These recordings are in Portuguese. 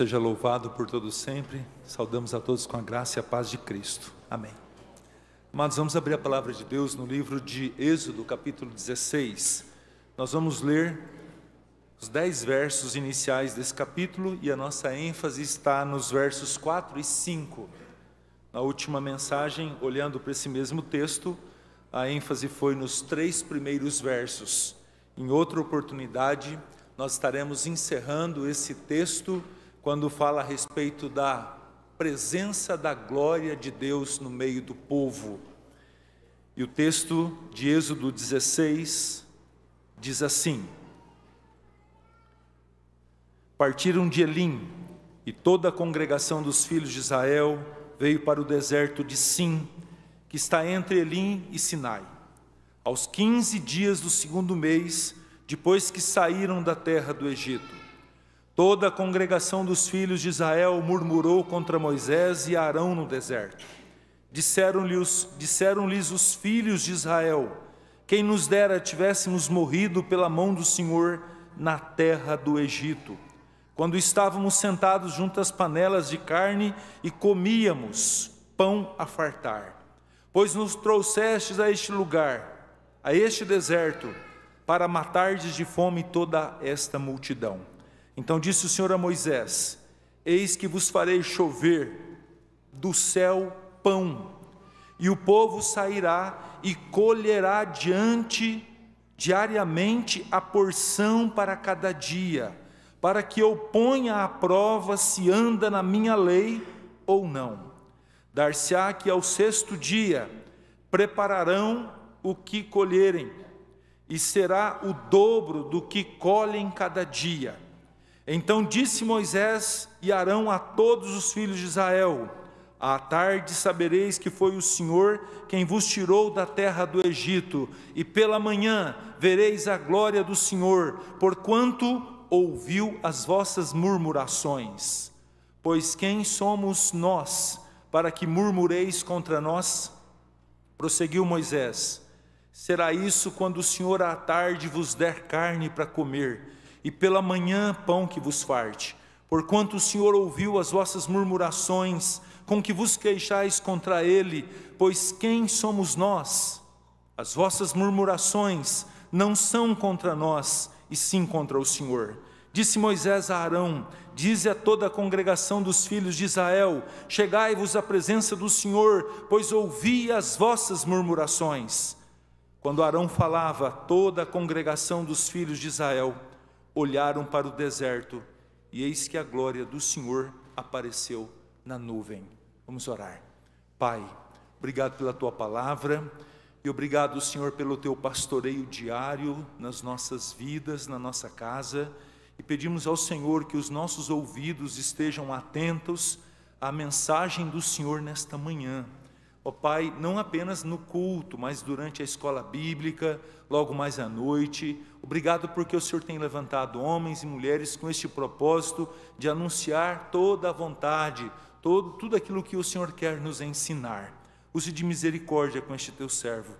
seja louvado por todos sempre. Saudamos a todos com a graça e a paz de Cristo. Amém. Amados, vamos abrir a palavra de Deus no livro de Êxodo, capítulo 16. Nós vamos ler os dez versos iniciais desse capítulo e a nossa ênfase está nos versos 4 e 5. Na última mensagem, olhando para esse mesmo texto, a ênfase foi nos três primeiros versos. Em outra oportunidade, nós estaremos encerrando esse texto quando fala a respeito da presença da glória de Deus no meio do povo. E o texto de Êxodo 16 diz assim: Partiram de Elim, e toda a congregação dos filhos de Israel veio para o deserto de Sim, que está entre Elim e Sinai. Aos quinze dias do segundo mês, depois que saíram da terra do Egito, Toda a congregação dos filhos de Israel murmurou contra Moisés e Arão no deserto. Disseram-lhes os, disseram os filhos de Israel: Quem nos dera tivéssemos morrido pela mão do Senhor na terra do Egito, quando estávamos sentados junto às panelas de carne e comíamos pão a fartar. Pois nos trouxestes a este lugar, a este deserto, para matardes de fome toda esta multidão. Então disse o Senhor a Moisés: Eis que vos farei chover do céu pão, e o povo sairá e colherá diante diariamente a porção para cada dia, para que eu ponha à prova se anda na minha lei ou não. Dar-se-á que ao sexto dia prepararão o que colherem, e será o dobro do que colhem cada dia então disse Moisés e Arão a todos os filhos de Israel: À tarde sabereis que foi o Senhor quem vos tirou da terra do Egito, e pela manhã vereis a glória do Senhor, porquanto ouviu as vossas murmurações. Pois quem somos nós para que murmureis contra nós? Prosseguiu Moisés: Será isso quando o Senhor à tarde vos der carne para comer? e pela manhã pão que vos farte. Porquanto o Senhor ouviu as vossas murmurações, com que vos queixais contra ele, pois quem somos nós? As vossas murmurações não são contra nós, e sim contra o Senhor. Disse Moisés a Arão: Dize a toda a congregação dos filhos de Israel: Chegai-vos à presença do Senhor, pois ouvi as vossas murmurações. Quando Arão falava, toda a congregação dos filhos de Israel olharam para o deserto e eis que a glória do Senhor apareceu na nuvem. Vamos orar. Pai, obrigado pela tua palavra e obrigado, Senhor, pelo teu pastoreio diário nas nossas vidas, na nossa casa. E pedimos ao Senhor que os nossos ouvidos estejam atentos à mensagem do Senhor nesta manhã. Ó oh, Pai, não apenas no culto, mas durante a escola bíblica, logo mais à noite, Obrigado porque o Senhor tem levantado homens e mulheres com este propósito de anunciar toda a vontade, todo, tudo aquilo que o Senhor quer nos ensinar. Use de misericórdia com este teu servo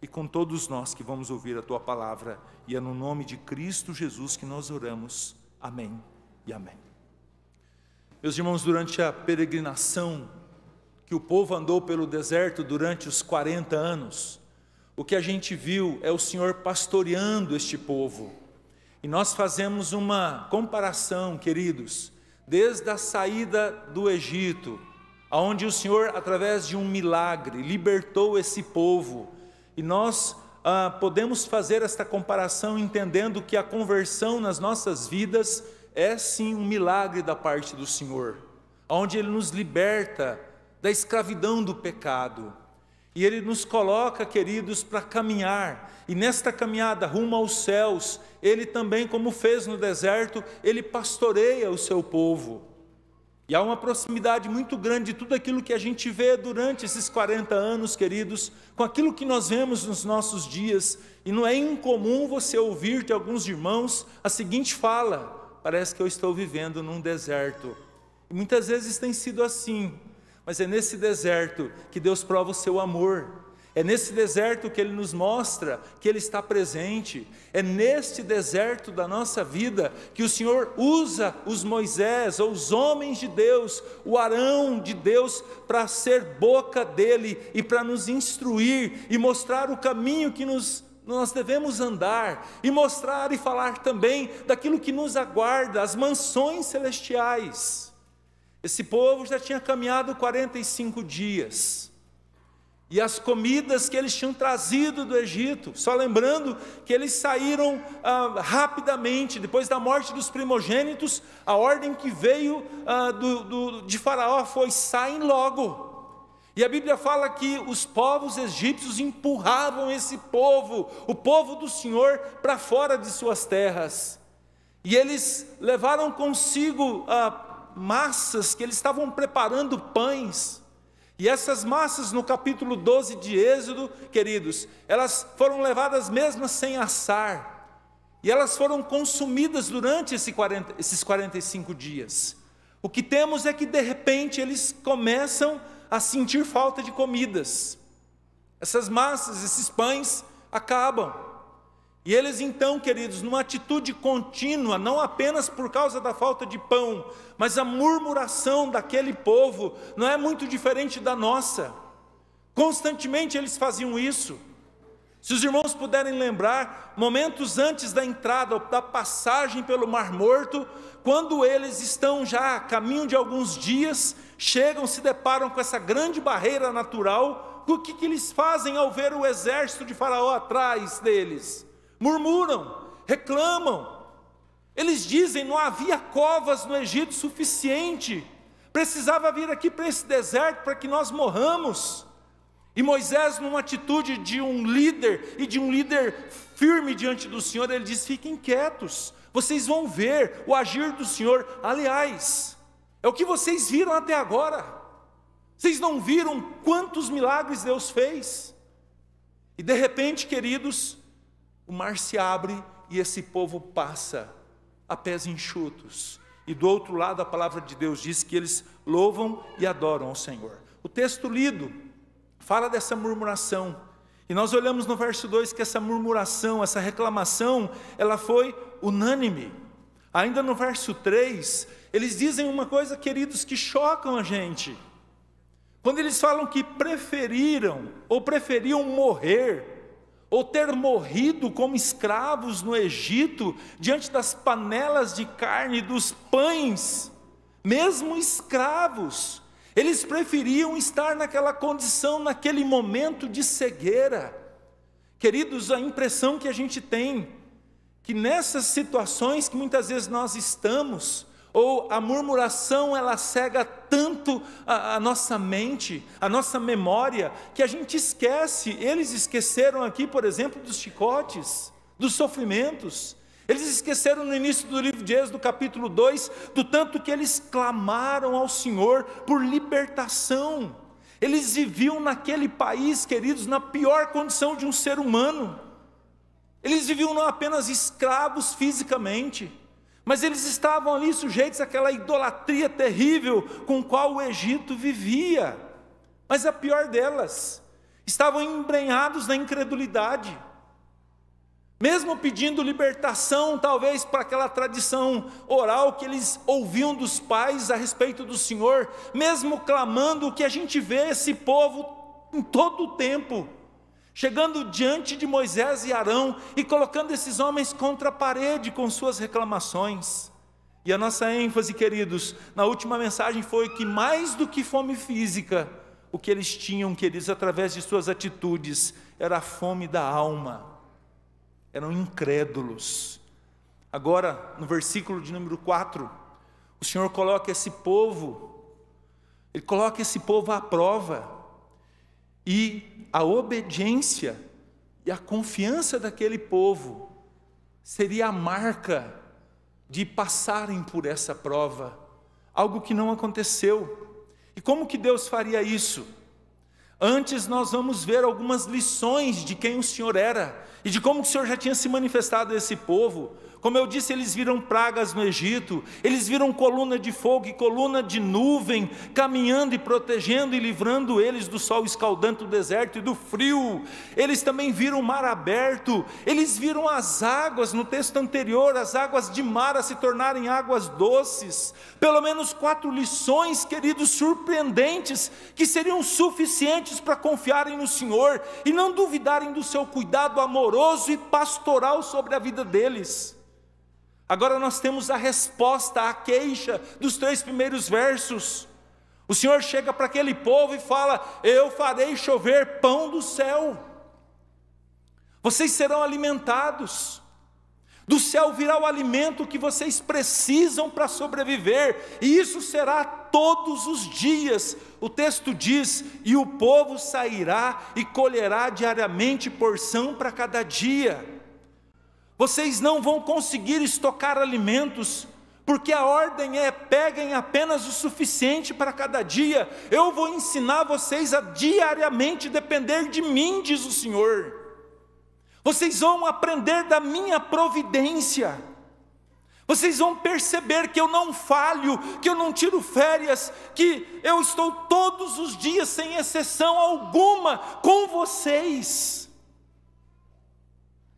e com todos nós que vamos ouvir a tua palavra. E é no nome de Cristo Jesus que nós oramos. Amém e amém. Meus irmãos, durante a peregrinação que o povo andou pelo deserto durante os 40 anos, o que a gente viu é o Senhor pastoreando este povo. E nós fazemos uma comparação, queridos, desde a saída do Egito, aonde o Senhor, através de um milagre, libertou esse povo. E nós ah, podemos fazer esta comparação entendendo que a conversão nas nossas vidas é sim um milagre da parte do Senhor, onde Ele nos liberta da escravidão do pecado e Ele nos coloca, queridos, para caminhar. E nesta caminhada rumo aos céus, Ele também, como fez no deserto, Ele pastoreia o seu povo. E há uma proximidade muito grande de tudo aquilo que a gente vê durante esses 40 anos, queridos, com aquilo que nós vemos nos nossos dias. E não é incomum você ouvir de alguns irmãos a seguinte fala: parece que eu estou vivendo num deserto. E muitas vezes tem sido assim. Mas é nesse deserto que Deus prova o seu amor. É nesse deserto que Ele nos mostra que Ele está presente. É neste deserto da nossa vida que o Senhor usa os Moisés, ou os homens de Deus, o Arão de Deus, para ser boca dele e para nos instruir e mostrar o caminho que nos nós devemos andar e mostrar e falar também daquilo que nos aguarda, as mansões celestiais. Esse povo já tinha caminhado 45 dias. E as comidas que eles tinham trazido do Egito, só lembrando que eles saíram ah, rapidamente, depois da morte dos primogênitos, a ordem que veio ah, do, do, de Faraó foi: saem logo. E a Bíblia fala que os povos egípcios empurravam esse povo, o povo do Senhor, para fora de suas terras. E eles levaram consigo ah, massas que eles estavam preparando pães. E essas massas, no capítulo 12 de Êxodo, queridos, elas foram levadas mesmo sem assar. E elas foram consumidas durante esse 40, esses 45 dias. O que temos é que, de repente, eles começam a sentir falta de comidas. Essas massas, esses pães acabam. E eles então, queridos, numa atitude contínua, não apenas por causa da falta de pão, mas a murmuração daquele povo não é muito diferente da nossa. Constantemente eles faziam isso. Se os irmãos puderem lembrar, momentos antes da entrada, da passagem pelo Mar Morto, quando eles estão já a caminho de alguns dias, chegam, se deparam com essa grande barreira natural, o que, que eles fazem ao ver o exército de Faraó atrás deles? murmuram, reclamam. Eles dizem: não havia covas no Egito suficiente, precisava vir aqui para esse deserto para que nós morramos. E Moisés, numa atitude de um líder e de um líder firme diante do Senhor, ele diz: fiquem quietos, vocês vão ver o agir do Senhor. Aliás, é o que vocês viram até agora. Vocês não viram quantos milagres Deus fez? E de repente, queridos, o mar se abre e esse povo passa a pés enxutos. E do outro lado, a palavra de Deus diz que eles louvam e adoram ao Senhor. O texto lido fala dessa murmuração. E nós olhamos no verso 2 que essa murmuração, essa reclamação, ela foi unânime. Ainda no verso 3, eles dizem uma coisa, queridos, que chocam a gente. Quando eles falam que preferiram ou preferiam morrer ou ter morrido como escravos no Egito, diante das panelas de carne e dos pães, mesmo escravos, eles preferiam estar naquela condição, naquele momento de cegueira. Queridos, a impressão que a gente tem, que nessas situações que muitas vezes nós estamos, ou a murmuração ela cega tanto a, a, nossa mente, a nossa memória, que a gente esquece. Eles esqueceram aqui, por exemplo, dos chicotes, dos sofrimentos. Eles esqueceram no início do livro de Êxodo, capítulo 2, do tanto que eles clamaram ao Senhor por libertação. Eles viviam naquele país, queridos, na pior condição de um ser humano. Eles viviam não apenas escravos fisicamente, mas eles estavam ali sujeitos àquela idolatria terrível com qual o Egito vivia. Mas a pior delas, estavam embrenhados na incredulidade. Mesmo pedindo libertação, talvez para aquela tradição oral que eles ouviam dos pais a respeito do Senhor, mesmo clamando o que a gente vê esse povo em todo o tempo, chegando diante de Moisés e Arão e colocando esses homens contra a parede com suas reclamações. E a nossa ênfase, queridos, na última mensagem foi que mais do que fome física, o que eles tinham, queridos, através de suas atitudes, era a fome da alma. Eram incrédulos. Agora, no versículo de número 4, o Senhor coloca esse povo, ele coloca esse povo à prova. E a obediência e a confiança daquele povo seria a marca de passarem por essa prova, algo que não aconteceu. E como que Deus faria isso? Antes nós vamos ver algumas lições de quem o Senhor era e de como o Senhor já tinha se manifestado a esse povo, como eu disse, eles viram pragas no Egito, eles viram coluna de fogo e coluna de nuvem caminhando e protegendo e livrando eles do sol escaldante do deserto e do frio. Eles também viram o mar aberto, eles viram as águas no texto anterior, as águas de mar a se tornarem águas doces. Pelo menos quatro lições, queridos, surpreendentes, que seriam suficientes para confiarem no Senhor e não duvidarem do seu cuidado amoroso e pastoral sobre a vida deles. Agora nós temos a resposta à queixa dos três primeiros versos. O Senhor chega para aquele povo e fala: Eu farei chover pão do céu, vocês serão alimentados. Do céu virá o alimento que vocês precisam para sobreviver, e isso será todos os dias. O texto diz: E o povo sairá e colherá diariamente porção para cada dia. Vocês não vão conseguir estocar alimentos, porque a ordem é: peguem apenas o suficiente para cada dia. Eu vou ensinar vocês a diariamente depender de mim, diz o Senhor. Vocês vão aprender da minha providência. Vocês vão perceber que eu não falho, que eu não tiro férias, que eu estou todos os dias, sem exceção alguma, com vocês.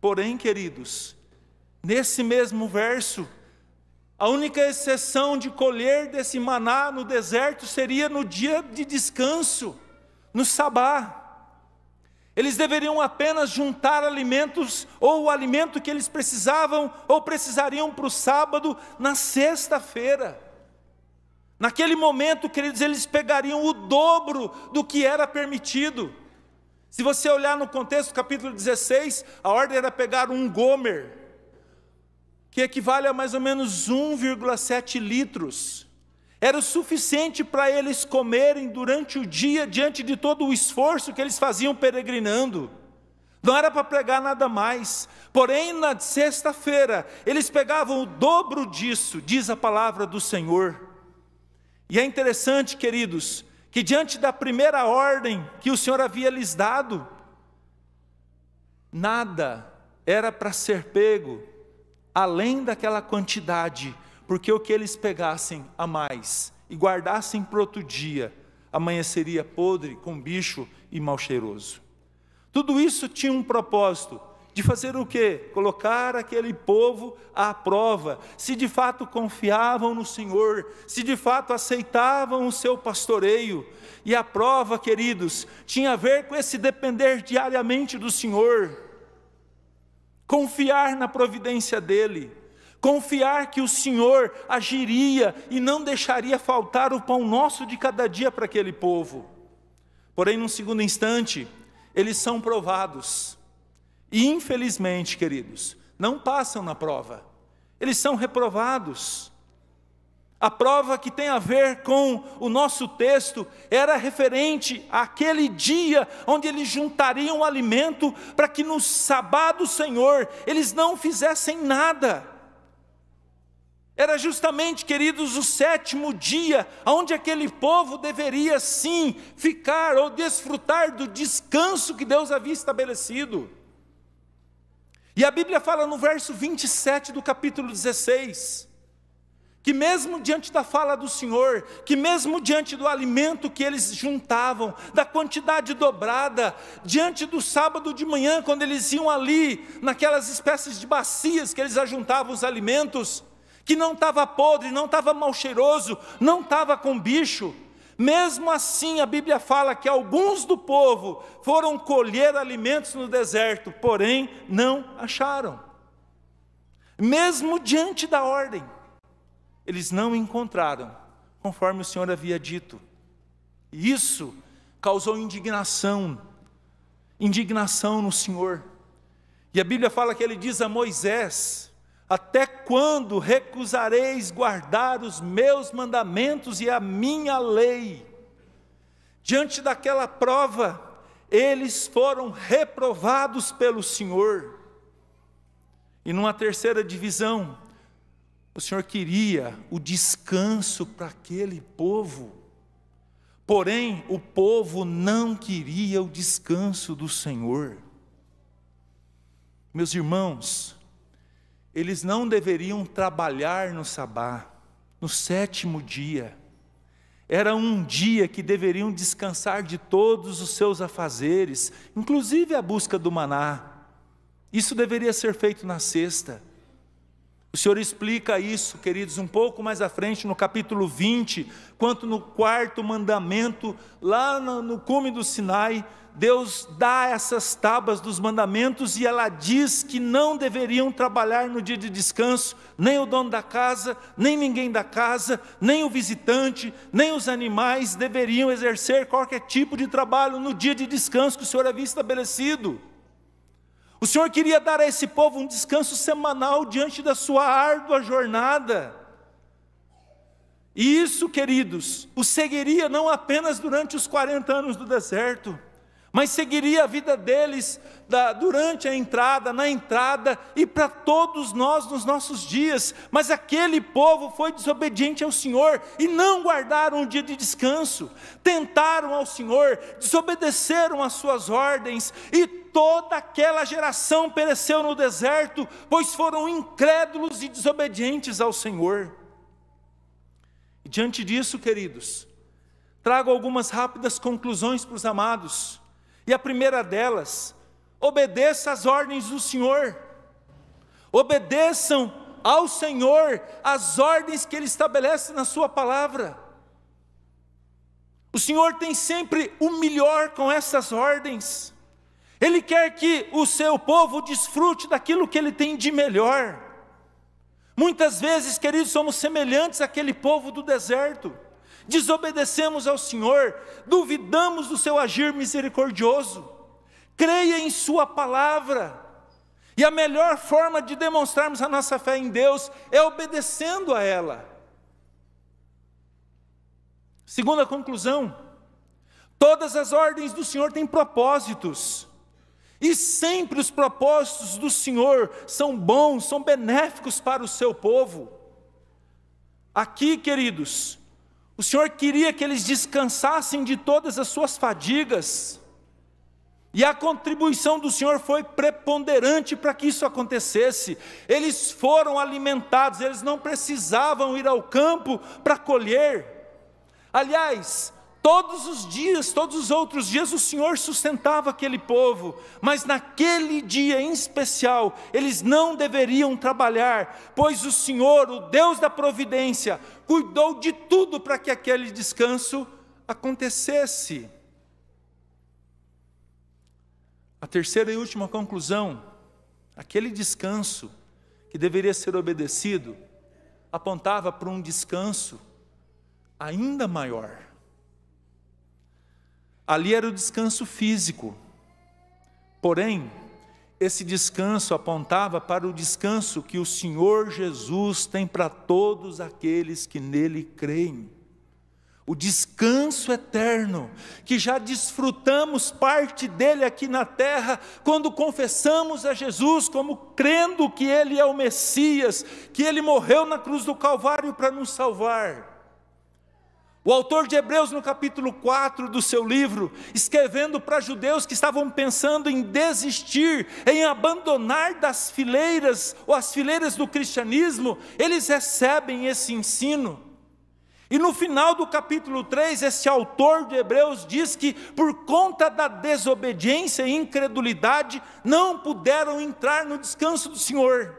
Porém, queridos, nesse mesmo verso, a única exceção de colher desse maná no deserto seria no dia de descanso, no sabá. Eles deveriam apenas juntar alimentos ou o alimento que eles precisavam ou precisariam para o sábado na sexta-feira. Naquele momento, queridos, eles pegariam o dobro do que era permitido. Se você olhar no contexto do capítulo 16, a ordem era pegar um gomer, que equivale a mais ou menos 1,7 litros. Era o suficiente para eles comerem durante o dia, diante de todo o esforço que eles faziam peregrinando. Não era para pregar nada mais. Porém, na sexta-feira, eles pegavam o dobro disso, diz a palavra do Senhor. E é interessante, queridos, que diante da primeira ordem que o Senhor havia lhes dado, nada era para ser pego além daquela quantidade, porque o que eles pegassem a mais e guardassem para outro dia, amanheceria podre, com bicho e mal cheiroso. Tudo isso tinha um propósito, de fazer o quê? Colocar aquele povo à prova, se de fato confiavam no Senhor, se de fato aceitavam o seu pastoreio. E a prova, queridos, tinha a ver com esse depender diariamente do Senhor, confiar na providência dEle, confiar que o Senhor agiria e não deixaria faltar o pão nosso de cada dia para aquele povo. Porém, num segundo instante, eles são provados. E infelizmente, queridos, não passam na prova, eles são reprovados. A prova que tem a ver com o nosso texto era referente àquele dia onde eles juntariam alimento para que no sábado do Senhor eles não fizessem nada. Era justamente, queridos, o sétimo dia, onde aquele povo deveria sim ficar ou desfrutar do descanso que Deus havia estabelecido. E a Bíblia fala no verso 27 do capítulo 16, que mesmo diante da fala do Senhor, que mesmo diante do alimento que eles juntavam, da quantidade dobrada, diante do sábado de manhã, quando eles iam ali, naquelas espécies de bacias que eles ajuntavam os alimentos, que não estava podre, não estava mal cheiroso, não estava com bicho, mesmo assim, a Bíblia fala que alguns do povo foram colher alimentos no deserto, porém não acharam. Mesmo diante da ordem, eles não encontraram, conforme o Senhor havia dito. E isso causou indignação, indignação no Senhor. E a Bíblia fala que ele diz a Moisés: até quando recusareis guardar os meus mandamentos e a minha lei? Diante daquela prova, eles foram reprovados pelo Senhor. E numa terceira divisão, o Senhor queria o descanso para aquele povo. Porém, o povo não queria o descanso do Senhor. Meus irmãos, eles não deveriam trabalhar no sabá, no sétimo dia. Era um dia que deveriam descansar de todos os seus afazeres, inclusive a busca do maná. Isso deveria ser feito na sexta. O Senhor explica isso, queridos, um pouco mais à frente, no capítulo 20, quanto no quarto mandamento, lá no, cume do Sinai, Deus dá essas tabas dos mandamentos e ela diz que não deveriam trabalhar no dia de descanso, nem o dono da casa, nem ninguém da casa, nem o visitante, nem os animais deveriam exercer qualquer tipo de trabalho no dia de descanso que o Senhor havia estabelecido. O Senhor queria dar a esse povo um descanso semanal diante da sua árdua jornada. E isso, queridos, o seguiria não apenas durante os 40 anos do deserto, mas seguiria a vida deles da, durante a entrada, na entrada e para todos nós nos nossos dias. Mas aquele povo foi desobediente ao Senhor e não guardaram um dia de descanso, tentaram ao Senhor, desobedeceram às suas ordens e toda aquela geração pereceu no deserto, pois foram incrédulos e desobedientes ao Senhor. E diante disso, queridos, trago algumas rápidas conclusões para os amados. E a primeira delas, obedeça às ordens do Senhor. Obedeçam ao Senhor as ordens que Ele estabelece na Sua palavra. O Senhor tem sempre o melhor com essas ordens. Ele quer que o seu povo desfrute daquilo que ele tem de melhor. Muitas vezes, queridos, somos semelhantes àquele povo do deserto desobedecemos ao Senhor, duvidamos do seu agir misericordioso. Creia em Sua palavra. E a melhor forma de demonstrarmos a nossa fé em Deus é obedecendo a ela. Segunda conclusão: todas as ordens do Senhor têm propósitos. E sempre os propósitos do Senhor são bons, são benéficos para o seu povo. Aqui, queridos, o Senhor queria que eles descansassem de todas as suas fadigas. E a contribuição do Senhor foi preponderante para que isso acontecesse. Eles foram alimentados, eles não precisavam ir ao campo para colher. Aliás, Todos os dias, todos os outros dias, o Senhor sustentava aquele povo, mas naquele dia em especial, eles não deveriam trabalhar, pois o Senhor, o Deus da providência, cuidou de tudo para que aquele descanso acontecesse. A terceira e última conclusão, aquele descanso que deveria ser obedecido, apontava para um descanso ainda maior Ali era o descanso físico. Porém, esse descanso apontava para o descanso que o Senhor Jesus tem para todos aqueles que nele creem. O descanso eterno, que já desfrutamos parte dele aqui na terra, quando confessamos a Jesus como crendo que ele é o Messias, que ele morreu na cruz do Calvário para nos salvar. O autor de Hebreus, no capítulo 4 do seu livro, escrevendo para judeus que estavam pensando em desistir, em abandonar das fileiras ou as fileiras do cristianismo, eles recebem esse ensino. E no final do capítulo 3, esse autor de Hebreus diz que, por conta da desobediência e incredulidade, não puderam entrar no descanso do Senhor.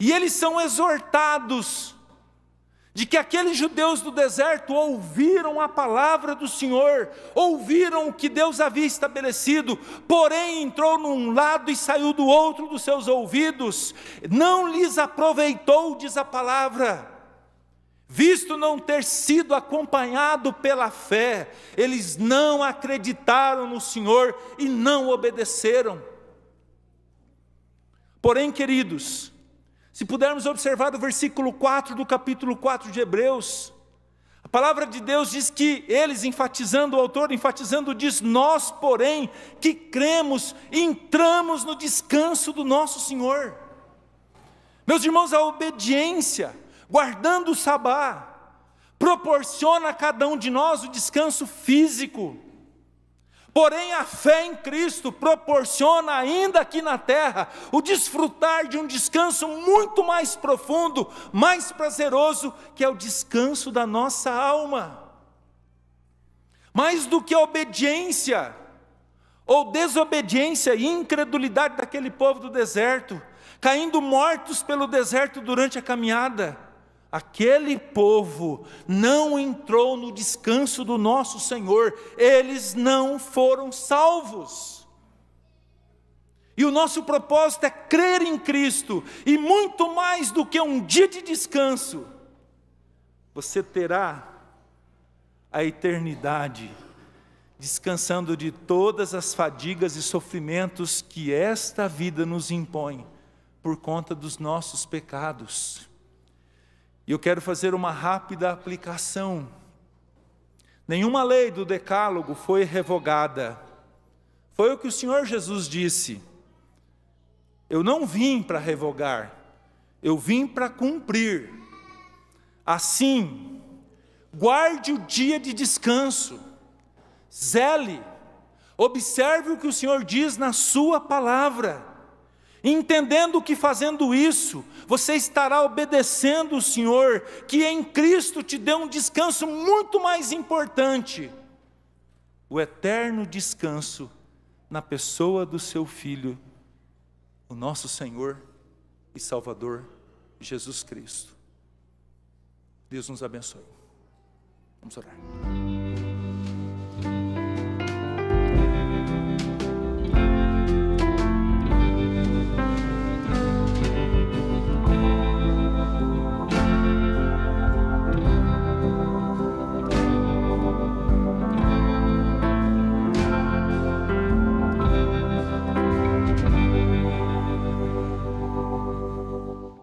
E eles são exortados de que aqueles judeus do deserto ouviram a palavra do Senhor, ouviram o que Deus havia estabelecido, porém entrou num lado e saiu do outro dos seus ouvidos, não lhes aproveitou, diz a palavra. Visto não ter sido acompanhado pela fé, eles não acreditaram no Senhor e não obedeceram. Porém, queridos, se pudermos observar o versículo 4 do capítulo 4 de Hebreus, a palavra de Deus diz que eles, enfatizando o autor, enfatizando, diz: Nós, porém, que cremos, entramos no descanso do nosso Senhor. Meus irmãos, a obediência, guardando o sabá, proporciona a cada um de nós o descanso físico Porém, a fé em Cristo proporciona, ainda aqui na terra, o desfrutar de um descanso muito mais profundo, mais prazeroso, que é o descanso da nossa alma. Mais do que a obediência, ou desobediência e incredulidade daquele povo do deserto, caindo mortos pelo deserto durante a caminhada Aquele povo não entrou no descanso do nosso Senhor, eles não foram salvos. E o nosso propósito é crer em Cristo, e muito mais do que um dia de descanso, você terá a eternidade, descansando de todas as fadigas e sofrimentos que esta vida nos impõe por conta dos nossos pecados. E eu quero fazer uma rápida aplicação. Nenhuma lei do Decálogo foi revogada. Foi o que o Senhor Jesus disse. Eu não vim para revogar, eu vim para cumprir. Assim, guarde o dia de descanso, zele, observe o que o Senhor diz na Sua palavra Entendendo que fazendo isso, você estará obedecendo o Senhor, que em Cristo te deu um descanso muito mais importante o eterno descanso na pessoa do seu Filho, o nosso Senhor e Salvador Jesus Cristo. Deus nos abençoe. Vamos orar.